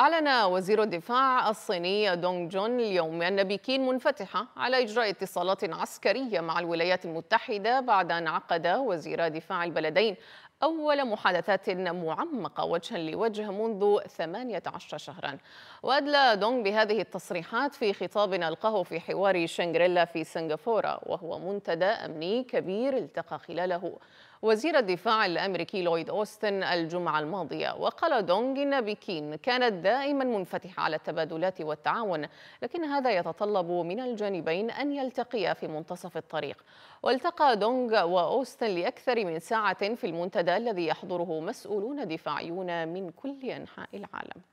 أعلن وزير الدفاع الصيني دونغ جون اليوم أن بكين منفتحة على إجراء اتصالات عسكرية مع الولايات المتحدة بعد أن عقد وزير دفاع البلدين أول محادثات معمقة وجها لوجه منذ 18 شهرا وأدلى دونغ بهذه التصريحات في خطاب ألقاه في حوار شنغريلا في سنغافورة وهو منتدى أمني كبير التقى خلاله وزير الدفاع الأمريكي لويد أوستن الجمعة الماضية وقال دونغ إن بكين كانت دائما منفتحة على التبادلات والتعاون لكن هذا يتطلب من الجانبين أن يلتقيا في منتصف الطريق والتقى دونغ وأوستن لأكثر من ساعة في المنتدى الذي يحضره مسؤولون دفاعيون من كل أنحاء العالم